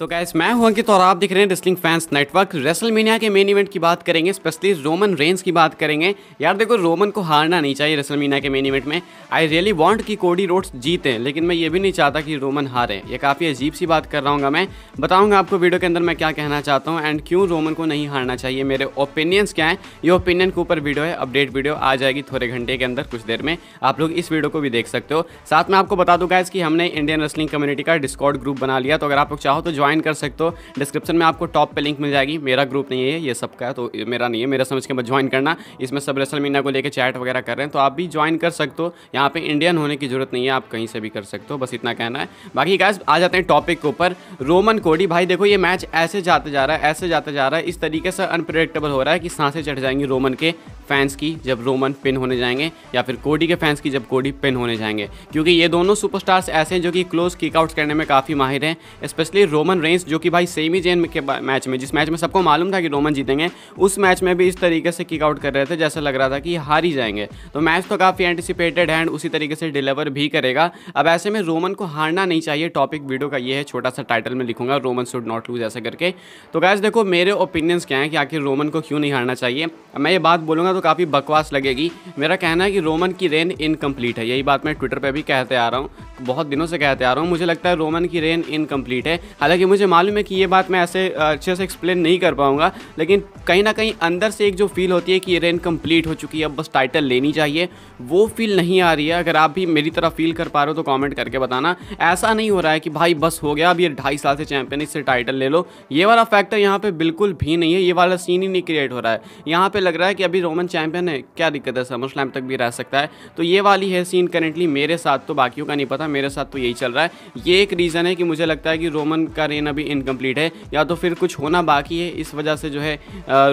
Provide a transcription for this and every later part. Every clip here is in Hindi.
तो गैस मैं हूं अंकित तो और आप देख रहे हैं रेसलिंग फैंस नेटवर्क रेसल के मेन इवेंट की बात करेंगे स्पेशली रोमन रेंज की बात करेंगे यार देखो रोमन को हारना नहीं चाहिए रेसल के मेन इवेंट में आई रियली वांट कि कोडी रोड्स जीतें लेकिन मैं ये भी नहीं चाहता कि रोमन हारे ये काफ़ी अजीब सी बात कर रहा हूँ मैं बताऊँगा आपको वीडियो के अंदर मैं क्या कहना चाहता हूँ एंड क्यों रोमन को नहीं हारना चाहिए मेरे ओपिनियंस क्या हैं ये ओपिनियन के ऊपर वीडियो है अपडेट वीडियो आ जाएगी थोड़े घंटे के अंदर कुछ देर में आप लोग इस वीडियो को भी देख सकते हो साथ में आपको बता दूँ गैस कि हमने इंडियन रेसलिंग कम्युनिटी का डिस्कॉर्ड ग्रुप बना लिया तो अगर आप लोग चाहो तो ज्वाइन ज्वाइन कर सकते हो डिस्क्रिप्शन में आपको टॉप पे लिंक मिल जाएगी मेरा ग्रुप नहीं है ये सबका है तो मेरा नहीं है मेरा समझ के मत ज्वाइन करना इसमें सब रेसल मीना को लेकर चैट वगैरह कर रहे हैं तो आप भी ज्वाइन कर सकते हो यहाँ पर इंडियन होने की जरूरत नहीं है आप कहीं से भी कर सकते हो बस इतना कहना है बाकी गैस आ जाते हैं टॉपिक के ऊपर रोमन कोडी भाई देखो ये मैच ऐसे जाते जा रहा है ऐसे जाते जा रहा है इस तरीके से अनप्रडिक्टेबल हो रहा है कि सांसें चढ़ जाएंगी रोमन के फैंस की जब रोमन पिन होने जाएंगे या फिर कोडी के फैंस की जब कोडी पिन होने जाएंगे क्योंकि ये दोनों सुपरस्टार्स ऐसे हैं जो कि क्लोज किकआउट्स करने में काफ़ी माहिर हैं स्पेशली रोमन रेंस जो कि भाई सेमी जेन के मैच में जिस मैच में सबको मालूम था कि रोमन जीतेंगे उस मैच में भी इस तरीके से किक आउट कर रहे थे जैसा लग रहा था कि हार ही जाएंगे तो मैच तो काफ़ी एंटिसिपेटेड है एंड उसी तरीके से डिलीवर भी करेगा अब ऐसे में रोमन को हारना नहीं चाहिए टॉपिक वीडियो का ये है छोटा सा टाइटल में लिखूंगा रोमन शुड नॉट लूज ऐसा करके तो गैस देखो मेरे ओपिनियंस क्या है कि आखिर रोमन को क्यों नहीं हारना चाहिए मैं ये बात बोलूँगा तो काफ़ी बकवास लगेगी मेरा कहना है कि रोमन की रेन इनकम्प्लीट है यही बात मैं ट्विटर पर भी कहते आ रहा हूँ बहुत दिनों से कहते आ रहा हूँ मुझे लगता है रोमन की रेन इनकम्प्लीट है हालांकि मुझे मालूम है कि ये बात मैं ऐसे अच्छे से एक्सप्लेन नहीं कर पाऊँगा लेकिन कहीं ना कहीं अंदर से एक जो फील होती है कि ये रेन कम्प्लीट हो चुकी है अब बस टाइटल लेनी चाहिए वो फील नहीं आ रही है अगर आप भी मेरी तरह फील कर पा रहे हो तो कॉमेंट करके बताना ऐसा नहीं हो रहा है कि भाई बस हो गया अब ये ढाई साल से चैंपियन इससे टाइटल ले लो ये वाला फैक्टर यहाँ पर बिल्कुल भी नहीं है ये वाला सीन ही नहीं क्रिएट हो रहा है यहाँ पर लग रहा है कि अभी रोमन चैंपियन है क्या दिक्कत है समर स्लैम तक भी रह सकता है तो ये वाली है सीन करेंटली मेरे साथ तो बाकियों का नहीं पता मेरे साथ तो यही चल रहा है ये एक रीज़न है कि मुझे लगता है कि रोमन का रेन अभी इनकम्प्लीट है या तो फिर कुछ होना बाकी है इस वजह से जो है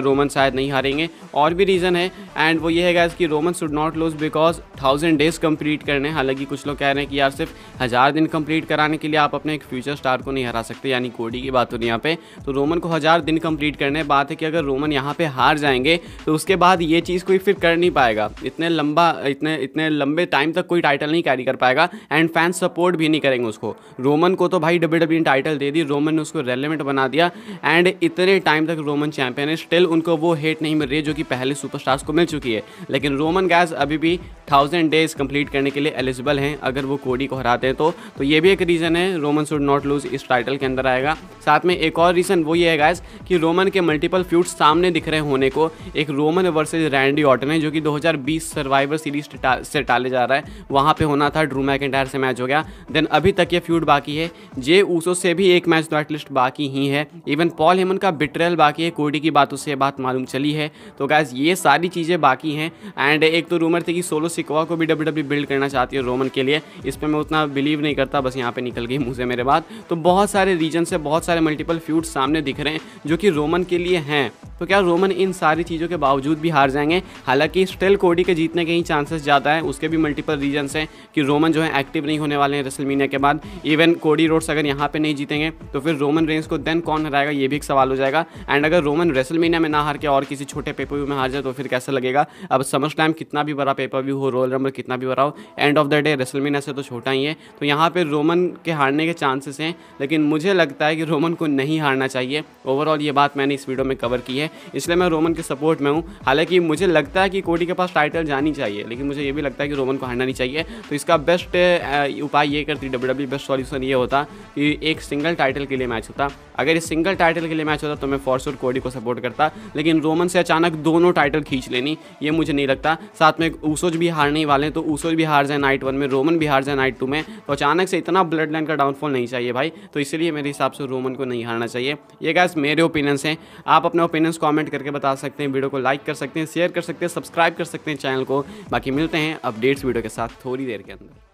रोमन शायद नहीं हारेंगे और भी रीज़न है एंड वो ये है गैस कि Roman should not lose because thousand days complete करने हालांकि कुछ लोग कह रहे हैं कि यार सिर्फ हज़ार दिन कम्प्लीट कराने के लिए आप अपने एक फ्यूचर स्टार को नहीं हरा सकते यानी कोडी की बात हो तो रही यहाँ पर तो रोमन को हज़ार दिन कम्प्लीट करने बात है कि अगर रोमन यहाँ पर हार जाएंगे तो उसके बाद ये चीज़ कोई फिर कर नहीं पाएगा इतने लंबा इतने इतने लंबे टाइम तक कोई टाइटल नहीं कैरी कर पाएगा एंड फैन फैंस सपोर्ट भी नहीं करेंगे उसको रोमन को तो भाई डब्ल्यू डब्ल्यू टाइटल दे दी रोमन ने उसको रेलिवेंट बना दिया एंड इतने टाइम तक रोमन चैंपियन है स्टिल उनको वो हेट नहीं मिल रही है जो कि पहले सुपरस्टार्स को मिल चुकी है लेकिन रोमन गैस अभी भी थाउजेंड डेज कंप्लीट करने के लिए एलिजिबल हैं अगर वो कोडी को हराते हैं तो तो ये भी एक रीज़न है रोमन शुड नॉट लूज इस टाइटल के अंदर आएगा साथ में एक और रीज़न वो ये है गाइज कि रोमन के मल्टीपल फ्यूट्स सामने दिख रहे होने को एक रोमन वर्सेज रैंडी ऑटन है जो कि 2020 सर्वाइवर सीरीज से टाले जा रहा है वहाँ पर होना था ड्रूमा के से मैच हो गया देन अभी तक ये फ्यूड बाकी है जे ऊसो से भी एक मैच डॉट एटलीस्ट बाकी ही है इवन पॉल हेमन का बिट्रेल बाकी है कोडी की बातों से बात मालूम चली है तो गैस ये सारी चीज़ें बाकी हैं एंड एक तो रूमर थी कि सोलो सिकवा को भी डब्ल्यू डब्ल्यू बिल्ड करना चाहती है रोमन के लिए इस पर मैं उतना बिलीव नहीं करता बस यहाँ पे निकल गई मुझे मेरे बात तो बहुत सारे रीजन से बहुत सारे मल्टीपल फ्यूड सामने दिख रहे हैं जो कि रोमन के लिए हैं तो क्या रोमन इन सारी चीज़ों के बावजूद भी हार जाएंगे हालांकि स्टेल कोडी के जीतने के ही चांसेस ज़्यादा है उसके भी मल्टीपल रीजन्स हैं कि रोमन जो है एक्टिव नहीं होने वाले हैं रसलमीनिया के बाद इवन कोडी रोड्स अगर यहाँ पे नहीं जीतेंगे तो फिर रोमन रेंस को देन कौन हराएगा ये भी एक सवाल हो जाएगा एंड अगर रोमन रेसलमीनिया में ना हार के और किसी छोटे पेपर व्यू में हार जाए तो फिर कैसा लगेगा अब समझ टाइम कितना भी बड़ा पेपर व्यू हो रोल नंबर कितना भी बढ़ाओ end of the day WrestleMania से तो छोटा ही है तो यहाँ पर रोमन के हारने के चांसेस हैं लेकिन मुझे लगता है कि रोमन को नहीं हारना चाहिए ओवरऑल ये बात मैंने इस वीडियो में कवर की है इसलिए मैं रोमन के सपोर्ट में हूँ हालांकि मुझे लगता है कि कोडी के पास टाइटल जानी चाहिए लेकिन मुझे ये भी लगता है कि रोमन को हारना नहीं चाहिए तो इसका बेस्ट उपाय ये करती डब्ल्यू बेस्ट सॉल्यूशन ये होता कि एक सिंगल टाइटल के लिए मैच होता अगर ये सिंगल टाइटल के लिए मैच होता तो मैं फॉरशोर कोडी को सपोर्ट करता लेकिन रोमन से अचानक दोनों टाइटल खींच लेनी ये मुझे नहीं लगता साथ में ऊसोज भी हारने वाले हैं तो ऊसोज भी हार जाए नाइट वन में रोमन भी हार जाए नाइट टू में तो अचानक से इतना ब्लड लाइन का डाउनफॉल नहीं चाहिए भाई तो इसलिए मेरे हिसाब से रोमन को नहीं हारना चाहिए ये गैस मेरे ओपिनियंस हैं आप अपने ओपिनियंस कॉमेंट करके बता सकते हैं वीडियो को लाइक कर सकते हैं शेयर कर सकते हैं सब्सक्राइब कर सकते हैं चैनल को बाकी मिलते हैं अपडेट्स वीडियो के साथ थोड़ी देर के अंदर